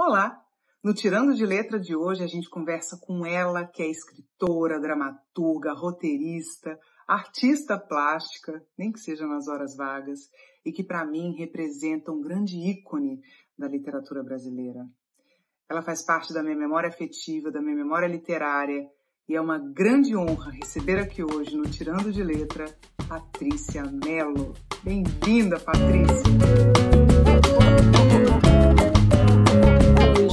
Olá! No Tirando de Letra de hoje, a gente conversa com ela, que é escritora, dramaturga, roteirista, artista plástica, nem que seja nas horas vagas, e que para mim representa um grande ícone da literatura brasileira. Ela faz parte da minha memória afetiva, da minha memória literária, e é uma grande honra receber aqui hoje no Tirando de Letra, Patrícia Mello. Bem-vinda, Patrícia!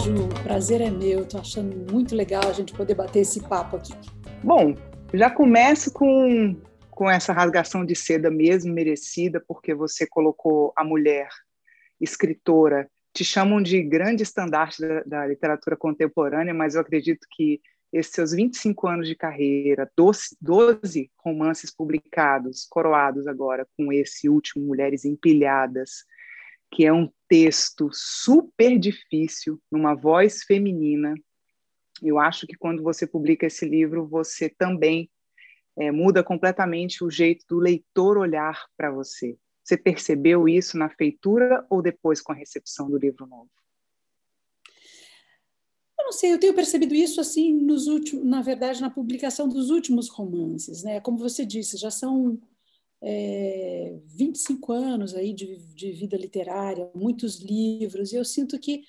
O prazer é meu. Estou achando muito legal a gente poder bater esse papo aqui. Bom, já começo com, com essa rasgação de seda mesmo, merecida, porque você colocou a mulher escritora. Te chamam de grande estandarte da, da literatura contemporânea, mas eu acredito que esses seus 25 anos de carreira, 12, 12 romances publicados, coroados agora com esse último, Mulheres Empilhadas, que é um texto super difícil, numa voz feminina. Eu acho que quando você publica esse livro, você também é, muda completamente o jeito do leitor olhar para você. Você percebeu isso na feitura ou depois com a recepção do livro novo? Eu não sei, eu tenho percebido isso assim nos últimos, na verdade, na publicação dos últimos romances, né? Como você disse, já são é, eh, 25 anos aí de, de, vida literária, muitos livros, e eu sinto que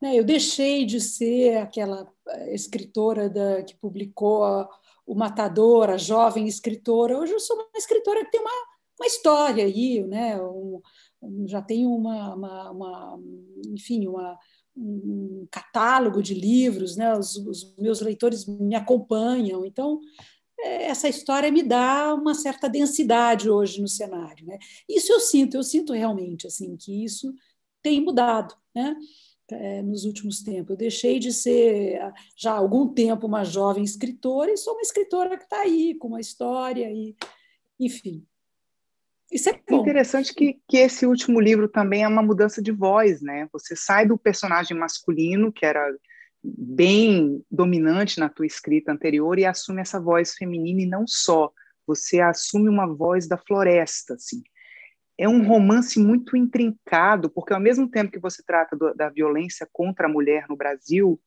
né, eu deixei de ser aquela eh, escritora da, que publicou a, O Matador, a jovem escritora. Hoje eu sou uma escritora que tem uma, uma história aí, né, um, um, já tem uma, uma, uma enfim, uma, um catálogo de livros, né? Os, os, meus leitores me acompanham, então essa história me dá uma certa densidade hoje no cenário, né? Isso eu sinto, eu sinto realmente assim que isso tem mudado, né? É, nos últimos tempos. Eu deixei de ser, ah, já há algum tempo, uma jovem escritora e sou uma escritora que está aí, com uma história, e, enfim. Isso é bom. interessante que, que esse último livro também é uma mudança de voz, né? Você sai do personagem masculino, que era bem dominante na tua escrita anterior e assume essa voz feminina e não só, você assume uma voz da floresta, assim. É um romance muito intrincado, porque ao mesmo tempo que você trata do, da violência contra a mulher no Brasil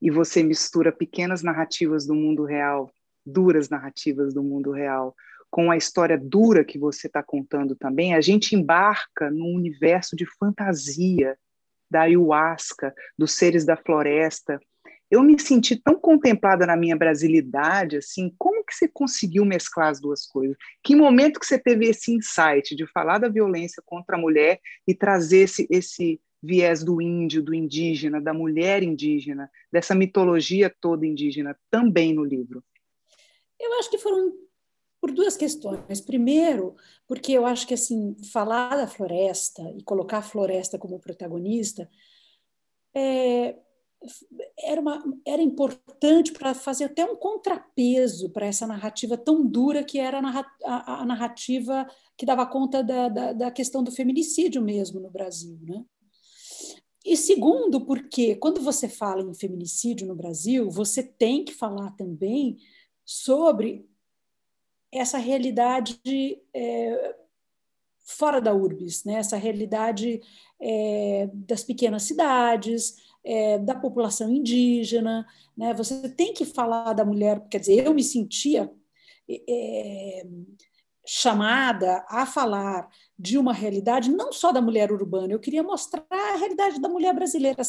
e você mistura pequenas narrativas do mundo real, duras narrativas do mundo real, com a história dura que você está contando também, a gente embarca num universo de fantasia da ayahuasca, dos seres da floresta. Eu me senti tão contemplada na minha brasilidade, assim, como que você conseguiu mesclar as duas coisas? Que momento que você teve esse insight de falar da violência contra a mulher e trazer esse, esse viés do índio, do indígena, da mulher indígena, dessa mitologia toda indígena também no livro? Eu acho que foram por duas questões. Primeiro, porque eu acho que assim falar da floresta e colocar a floresta como protagonista é, era, uma, era importante para fazer até um contrapeso para essa narrativa tão dura que era a narrativa que dava conta da, da, da questão do feminicídio mesmo no Brasil. Né? E segundo, porque quando você fala em feminicídio no Brasil, você tem que falar também sobre essa realidade é, fora da urbis, né? essa realidade é, das pequenas cidades, é, da população indígena. Né? Você tem que falar da mulher, quer dizer, eu me sentia chamada a falar de uma realidade não só da mulher urbana, eu queria mostrar a realidade da mulher brasileira,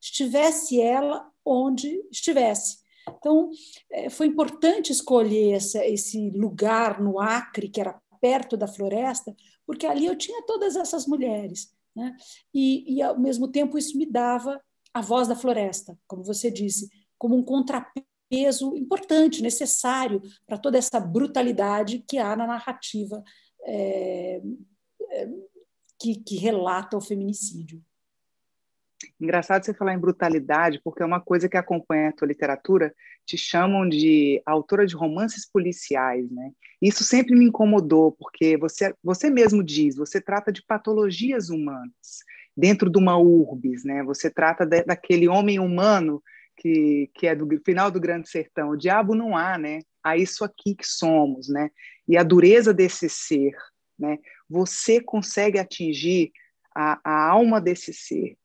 estivesse ela onde estivesse. Então, eh, foi importante escolher essa, esse lugar no Acre, que era perto da floresta, porque ali eu tinha todas essas mulheres. Né? E, e, ao mesmo tempo, isso me dava a voz da floresta, como você disse, como um contrapeso importante, necessário para toda essa brutalidade que há na narrativa é, é, que, que relata o feminicídio. Engraçado você falar em brutalidade, porque é uma coisa que acompanha a tua literatura, te chamam de autora de romances policiais, né? Isso sempre me incomodou, porque você, você mesmo diz, você trata de patologias humanas dentro de uma urbis, né? Você trata de, daquele homem humano que, que é do final do Grande Sertão. O diabo não há, né? Há isso aqui que somos, né? E a dureza desse ser, né? Você consegue atingir a, a alma desse ser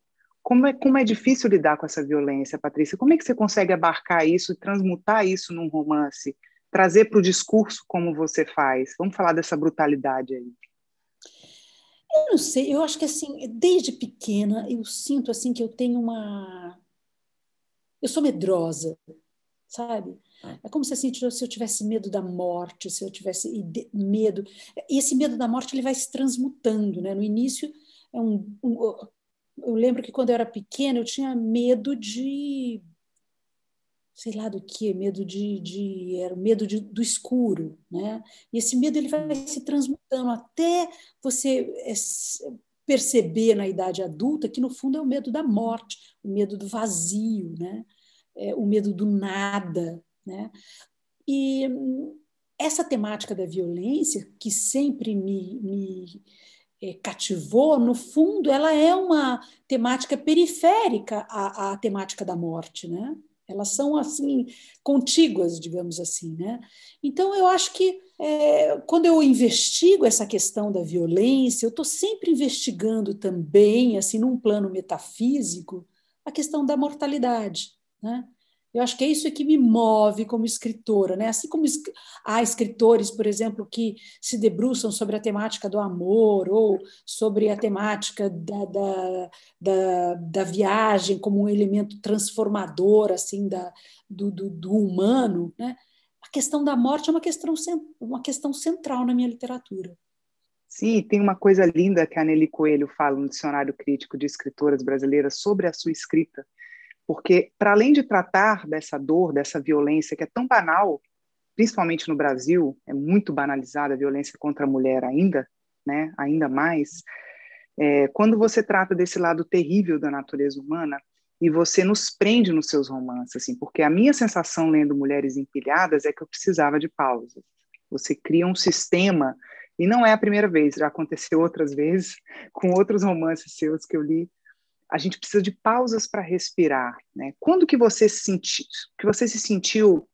como é, como é difícil lidar com essa violência, Patrícia? Como é que você consegue abarcar isso, transmutar isso num romance, trazer para o discurso como você faz? Vamos falar dessa brutalidade aí. Eu não sei, eu acho que assim, desde pequena eu sinto assim que eu tenho uma. Eu sou medrosa, sabe? Ah. É como se, assim, se eu tivesse medo da morte, se eu tivesse medo. E esse medo da morte ele vai se transmutando, né? No início é um, um eu lembro que quando eu era pequena eu tinha medo de sei lá do que, medo de, de era medo de, do escuro, né? E esse medo ele vai se transmutando até você eh, perceber na idade adulta que no fundo é o medo da morte, o medo do vazio, né? É, o medo do nada, né? E hum, essa temática da violência que sempre me, me eh, cativou, no fundo, ela é uma temática periférica à, à temática da morte, né? Elas são assim contíguas, digamos assim, né? Então eu acho que é, quando eu investigo essa questão da violência, eu estou sempre investigando também, assim, num plano metafísico, a questão da mortalidade, né? Eu acho que é isso que me move como escritora, né? Assim como há escritores, por exemplo, que se debruçam sobre a temática do amor ou sobre a temática da, da, da, da viagem como um elemento transformador assim da, do, do, do, humano, né? A questão da morte é uma questão, uma questão central na minha literatura. Sim, tem uma coisa linda que a Nelly Coelho fala no Dicionário Crítico de Escritoras Brasileiras sobre a sua escrita, porque, para além de tratar dessa dor, dessa violência que é tão banal, principalmente no Brasil, é muito banalizada a violência contra a mulher ainda, né? ainda mais, é, quando você trata desse lado terrível da natureza humana e você nos prende nos seus romances, assim, porque a minha sensação lendo Mulheres Empilhadas é que eu precisava de pausas. Você cria um sistema, e não é a primeira vez, já aconteceu outras vezes com outros romances seus que eu li a gente precisa de pausas para respirar. Né? Quando que você, se sentiu, que você se sentiu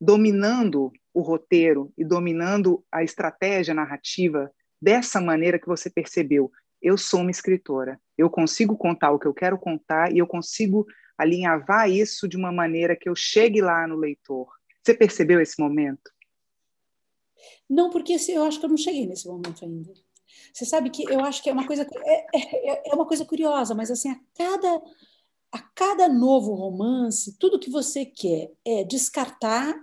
dominando o roteiro e dominando a estratégia narrativa dessa maneira que você percebeu? Eu sou uma escritora, eu consigo contar o que eu quero contar e eu consigo alinhavar isso de uma maneira que eu chegue lá no leitor. Você percebeu esse momento? Não, porque eu acho que eu não cheguei nesse momento ainda. Você sabe que eu acho que é uma coisa é, é, é, é uma coisa curiosa, mas assim a cada a cada novo romance, tudo que você quer é descartar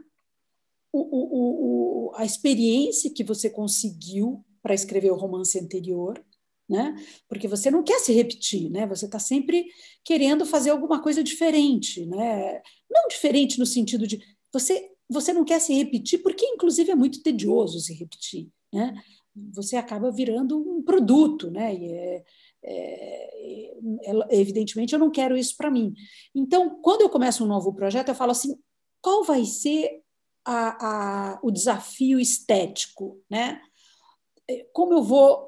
o, o, o, a experiência que você conseguiu para escrever o romance anterior, né? Porque você não quer se repetir, né? Você está sempre querendo fazer alguma coisa diferente, né? Não diferente no sentido de você você não quer se repetir, porque inclusive é muito tedioso se repetir, né? você acaba virando um produto, né? E é, é, é, é evidentemente, eu não quero isso para mim. Então, quando eu começo um novo projeto, eu falo assim: qual vai ser a, a, o desafio estético, né? É, como eu vou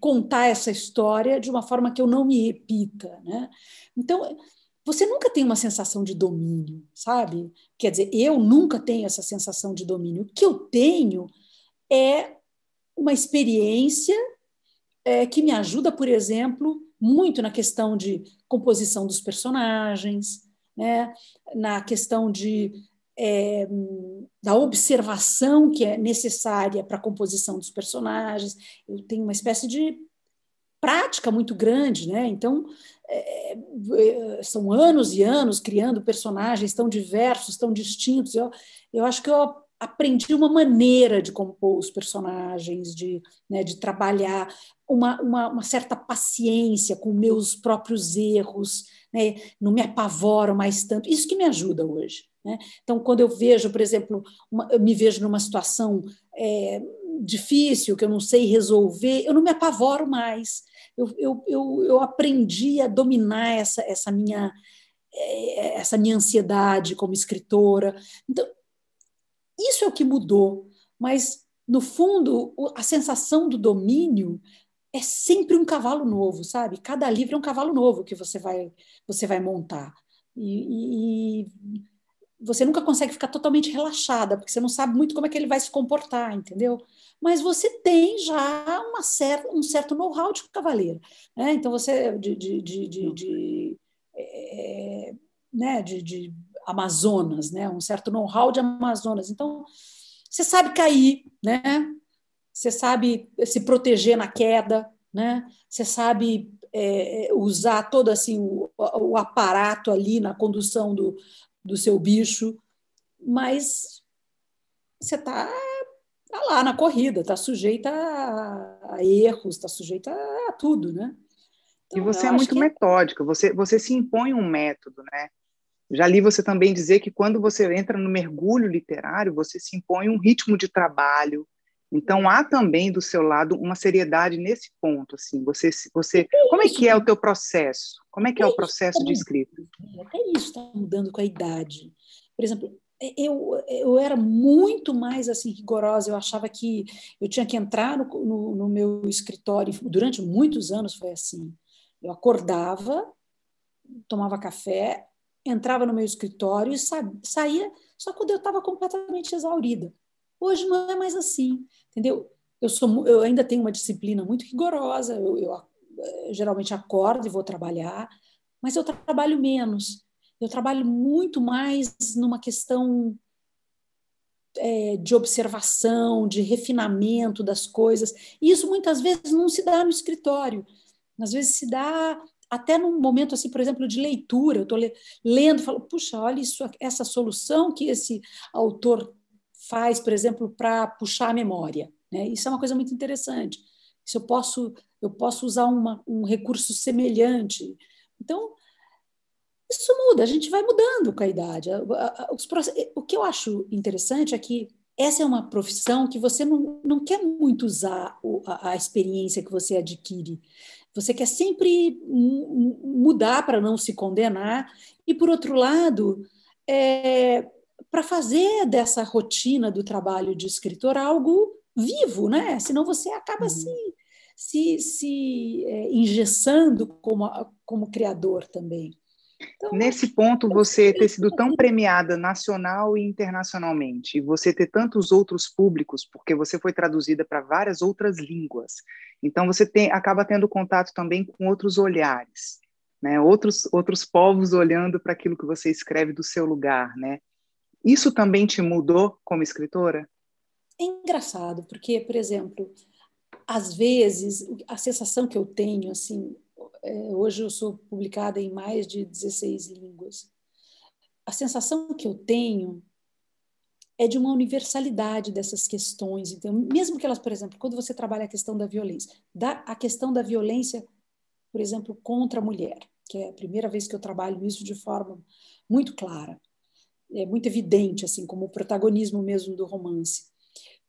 contar essa história de uma forma que eu não me repita, né? Então, você nunca tem uma sensação de domínio, sabe? Quer dizer, eu nunca tenho essa sensação de domínio. O que eu tenho é uma experiência é, que me ajuda, por exemplo, muito na questão de composição dos personagens, né? na questão de, é, da observação que é necessária para a composição dos personagens. Eu tenho uma espécie de prática muito grande, né? Então é, é, são anos e anos criando personagens tão diversos, tão distintos. Eu, eu acho que eu aprendi uma maneira de compor os personagens, de, né, de trabalhar uma, uma, uma, certa paciência com meus próprios erros, né, não me apavoro mais tanto. Isso que me ajuda hoje. Né? Então, quando eu vejo, por exemplo, uma, eu me vejo numa situação é, difícil, que eu não sei resolver, eu não me apavoro mais. Eu, eu, eu, eu aprendi a dominar essa, essa minha é, essa minha ansiedade como escritora. Então, isso é o que mudou, mas no fundo, a sensação do domínio é sempre um cavalo novo, sabe? Cada livro é um cavalo novo que você vai você vai montar. E, e, você nunca consegue ficar totalmente relaxada, porque você não sabe muito como é que ele vai se comportar, entendeu? Mas você tem já uma certa, um certo know-how de cavaleiro. Né? Então, você. de, de, de, de, de é, né? de, de Amazonas, né? um certo know-how de Amazonas. Então, você sabe cair, né? você sabe se proteger na queda, né? você sabe é, é usar todo assim o, o, aparato ali na condução do, do seu bicho, mas você está tá lá na corrida, está sujeita a, erros, está sujeita a tudo, né? Então, e você é muito que... É metódico, você, você se impõe um método, né? Já li você também dizer que quando você entra no mergulho literário, você se impõe um ritmo de trabalho. Então há também do seu lado uma seriedade nesse ponto, assim. Você, você, é como é que é o teu processo? Como é que é o é processo de escrita? Até isso está mudando com a idade. Por exemplo, é, eu, eu era muito mais assim rigorosa. Eu achava que eu tinha que entrar no, no, no meu escritório. Durante muitos anos foi assim. Eu acordava, tomava café, entrava no meu escritório e sa saía, só quando eu estava completamente exaurida. Hoje não é mais assim, entendeu? Eu, sou, eu ainda tenho uma disciplina muito rigorosa, eu, eu, eu eh, geralmente acordo e vou trabalhar, mas eu trabalho menos. Eu trabalho muito mais numa questão é, de observação, de refinamento das coisas. E isso muitas vezes não se dá no escritório, às vezes se dá até num momento assim, por exemplo, de leitura, eu estou lendo, falo, puxa, olha isso, essa solução que esse autor faz, por exemplo, para puxar a memória, né? Isso é uma coisa muito interessante. Se eu posso, eu posso usar uma, um recurso semelhante, então isso muda, a gente vai mudando com a idade. O que eu acho interessante é que essa é uma profissão que você não, não quer muito usar a, experiência que você adquire. Você quer sempre mudar para não se condenar. E, por outro lado, é, para fazer dessa rotina do trabalho de escritor algo vivo, né? Senão você acaba uhum. se, se, se é, engessando como, como criador também. Então, Nesse ponto, você ter sido tão premiada nacional e internacionalmente, você ter tantos outros públicos, porque você foi traduzida para várias outras línguas, então você tem, acaba tendo contato também com outros olhares, né? outros, outros povos olhando para aquilo que você escreve do seu lugar. Né? Isso também te mudou como escritora? É engraçado, porque, por exemplo, às vezes a sensação que eu tenho, assim, é, hoje eu sou publicada em mais de 16 línguas. A sensação que eu tenho é de uma universalidade dessas questões. Então, mesmo que elas, por exemplo, quando você trabalha a questão da violência, da, a questão da violência, por exemplo, contra a mulher, que é a primeira vez que eu trabalho isso de forma muito clara, é muito evidente, assim, como o protagonismo mesmo do romance.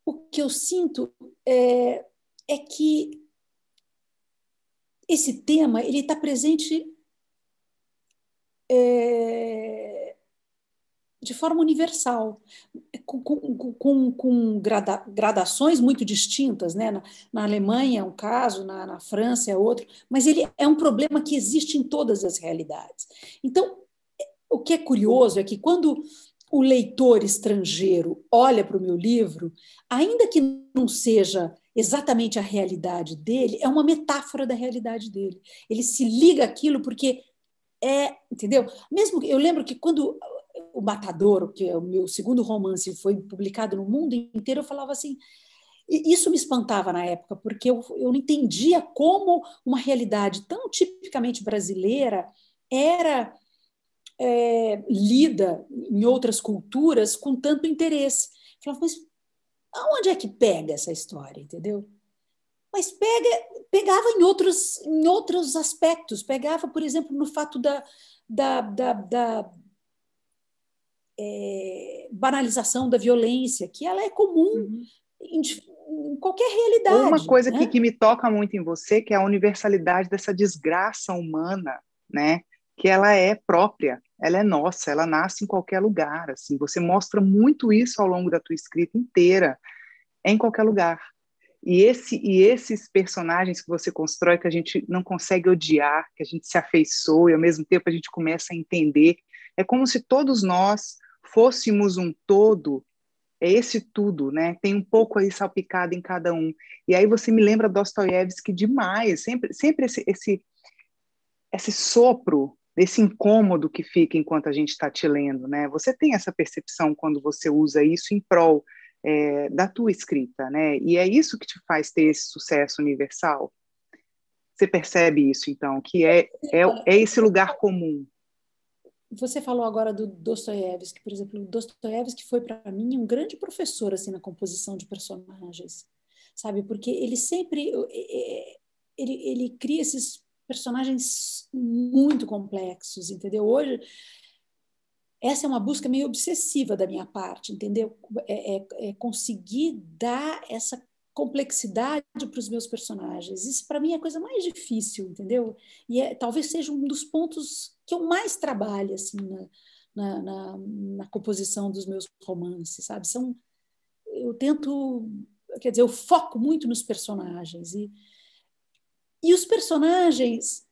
O que eu sinto é, é que esse tema ele está presente é, de forma universal, com, com, com, grada, gradações muito distintas. Né? Na, na, Alemanha é um caso, na, na França é outro, mas ele é um problema que existe em todas as realidades. Então, o que é curioso é que quando o leitor estrangeiro olha para o meu livro, ainda que não seja exatamente a realidade dele, é uma metáfora da realidade dele. Ele se liga àquilo porque é, entendeu? Mesmo eu lembro que quando o Matador, que é o meu segundo romance, foi publicado no mundo inteiro, eu falava assim, isso me espantava na época, porque eu, eu não entendia como uma realidade tão tipicamente brasileira era é, lida em outras culturas com tanto interesse. Eu falava, mas aonde é que pega essa história, entendeu? Mas pega, pegava em outros, em outros aspectos. Pegava, por exemplo, no fato da, da, da, da é, banalização da violência, que ela é comum uhum. em, em, qualquer realidade. Uma coisa né? que, que me toca muito em você, que é a universalidade dessa desgraça humana, né? que ela é própria ela é nossa, ela nasce em qualquer lugar, assim, você mostra muito isso ao longo da tua escrita inteira, em qualquer lugar. E, esse, e esses personagens que você constrói, que a gente não consegue odiar, que a gente se afeiçoa e ao mesmo tempo a gente começa a entender, é como se todos nós fôssemos um todo, é esse tudo, né? Tem um pouco aí salpicado em cada um. E aí você me lembra Dostoiévski demais, sempre, sempre esse, esse, esse sopro desse incômodo que fica enquanto a gente está te lendo, né? Você tem essa percepção quando você usa isso em prol é, da tua escrita, né? E é isso que te faz ter esse sucesso universal. Você percebe isso, então, que é, é, é esse lugar comum. Você falou agora do Dostoiévski, por exemplo. Dostoiévski foi, para mim, um grande professor assim na composição de personagens, sabe? Porque ele sempre... É, é, ele, ele cria esses personagens muito complexos, entendeu? Hoje, essa é uma busca meio obsessiva da minha parte, entendeu? É, é, é conseguir dar essa complexidade para os meus personagens. Isso para mim é a coisa mais difícil, entendeu? E é, talvez seja um dos pontos que eu mais trabalho assim na, na, na, na composição dos meus romances, sabe? São eu tento, quer dizer, eu foco muito nos personagens e e os personagens,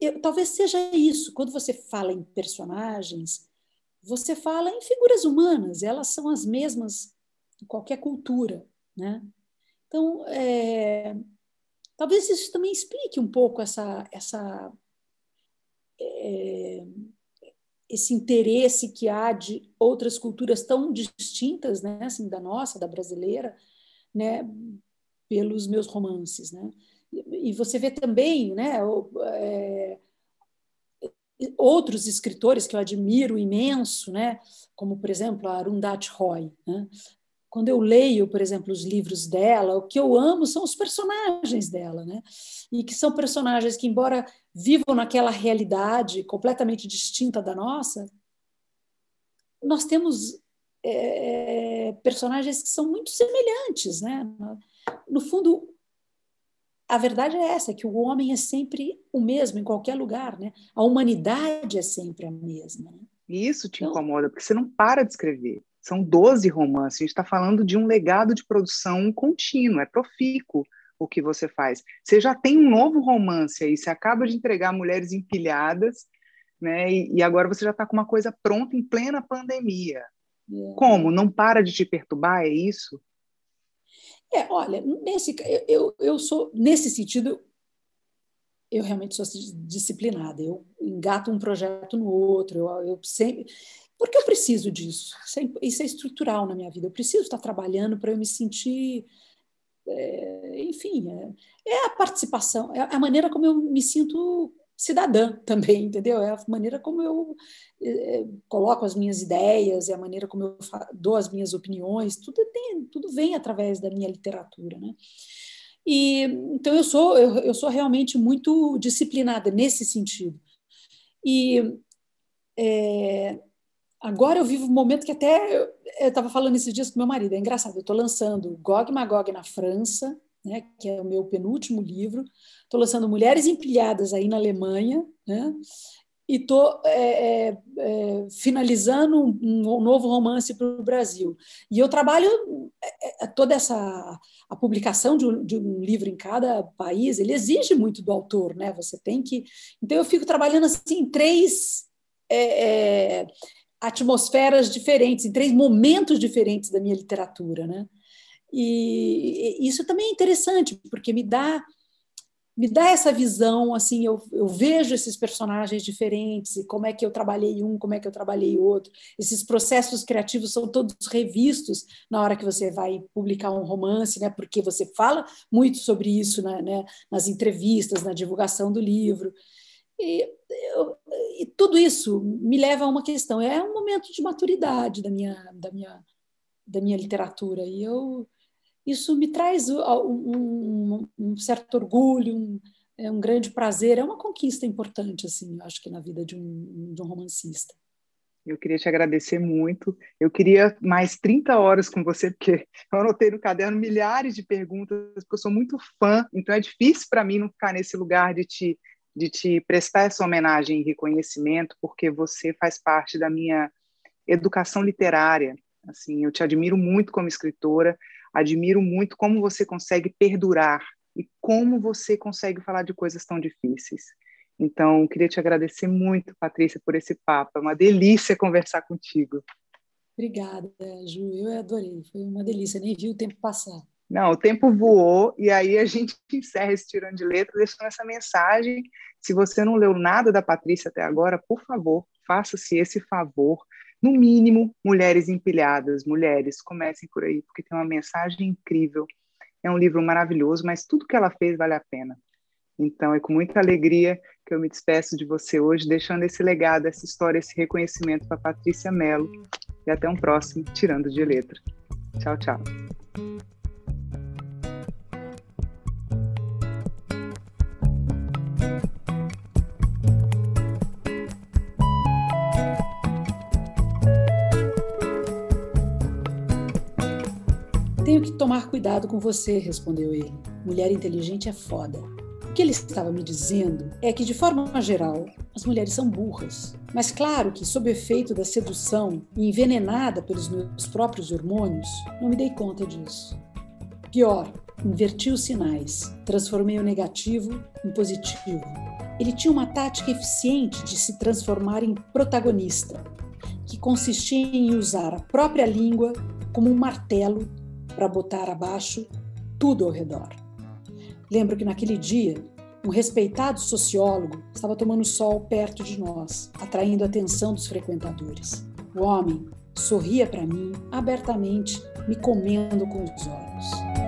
eu, talvez seja isso, quando você fala em personagens, você fala em figuras humanas, elas são as mesmas em qualquer cultura, né? Então, é, talvez isso também explique um pouco essa, essa é, esse interesse que há de outras culturas tão distintas, né, assim, da nossa, da brasileira, né, pelos meus romances, né? e você vê também né, é, outros escritores que eu admiro imenso, né, como, por exemplo, a Arundhati Roy. Né? Quando eu leio, por exemplo, os livros dela, o que eu amo são os personagens dela, né? E que são personagens que, embora vivam naquela realidade completamente distinta da nossa, nós temos é, é personagens que são muito semelhantes, né? No fundo, a verdade é essa, que o homem é sempre o mesmo em qualquer lugar, né? A humanidade é sempre a mesma. Né? Isso te então, incomoda, porque você não para de escrever. São 12 romances, a gente está falando de um legado de produção contínuo, é profícuo o que você faz. Você já tem um novo romance aí, você acaba de entregar Mulheres Empilhadas, né? E, e agora você já está com uma coisa pronta em plena pandemia. É. Como? Não para de te perturbar, é isso? É, olha, nesse, eu, eu sou, nesse sentido, eu realmente sou disciplinada. Eu engato um projeto no outro, eu, eu sempre. Porque eu preciso disso. Isso é estrutural na minha vida. Eu preciso estar trabalhando para eu me sentir. É, enfim, é, é, a participação, é, é a maneira como eu me sinto cidadã também, entendeu? É a maneira como eu é, coloco as minhas ideias, é a maneira como eu dou as minhas opiniões, tudo tem, tudo vem através da minha literatura, né? E então eu sou eu, eu sou realmente muito disciplinada nesse sentido. E é, agora eu vivo um momento que até eu estava falando esses dias com meu marido, é engraçado, eu estou lançando Gog Magog na França, né, que é o meu penúltimo livro. Estou lançando Mulheres Empilhadas aí na Alemanha, né? E estou é, é, é, finalizando um, um, novo romance para o Brasil. E eu trabalho é, é, é, toda essa a publicação de um, de um, livro em cada país. Ele exige muito do autor, né? Você tem que. Então eu fico trabalhando assim em três atmosferas diferentes, em três momentos diferentes da minha literatura, né? E, isso também é interessante, porque me dá me dá essa visão, assim, eu, eu, vejo esses personagens diferentes, e como é que eu trabalhei um, como é que eu trabalhei outro. Esses processos criativos são todos revistos na hora que você vai publicar um romance, né? Porque você fala muito sobre isso né, né? nas entrevistas, na divulgação do livro. E, eu, e, tudo isso me leva a uma questão. É um momento de maturidade da minha, da minha, da minha literatura. E eu isso me traz um, um, um certo orgulho, um, é um grande prazer, é uma conquista importante, assim, acho que na vida de um, de um romancista. Eu queria te agradecer muito. Eu queria mais 30 horas com você, porque eu anotei no caderno milhares de perguntas, porque eu sou muito fã, então é difícil para mim não ficar nesse lugar de te, de te prestar essa homenagem e reconhecimento, porque você faz parte da minha educação literária. Assim, eu te admiro muito como escritora, Admiro muito como você consegue perdurar e como você consegue falar de coisas tão difíceis. Então, queria te agradecer muito, Patrícia, por esse papo. É uma delícia conversar contigo. Obrigada, Ju. Eu adorei. Foi uma delícia. Nem vi o tempo passar. Não, o tempo voou e aí a gente encerra esse tirando de letra deixando essa mensagem. Se você não leu nada da Patrícia até agora, por favor, faça-se esse favor no mínimo, mulheres empilhadas, mulheres, comecem por aí, porque tem uma mensagem incrível. É um livro maravilhoso, mas tudo que ela fez vale a pena. Então, é com muita alegria que eu me despeço de você hoje, deixando esse legado, essa história, esse reconhecimento para Patrícia Mello. E até um próximo Tirando de Letra. Tchau, tchau. cuidado com você, respondeu ele. Mulher inteligente é foda. O que ele estava me dizendo é que, de forma geral, as mulheres são burras. Mas claro que, sob efeito da sedução e envenenada pelos meus próprios hormônios, não me dei conta disso. Pior, inverti os sinais, transformei o negativo em positivo. Ele tinha uma tática eficiente de se transformar em protagonista, que consistia em usar a própria língua como um martelo para botar abaixo tudo ao redor. Lembro que naquele dia, um respeitado sociólogo estava tomando sol perto de nós, atraindo a atenção dos frequentadores. O homem sorria para mim abertamente, me comendo com os olhos.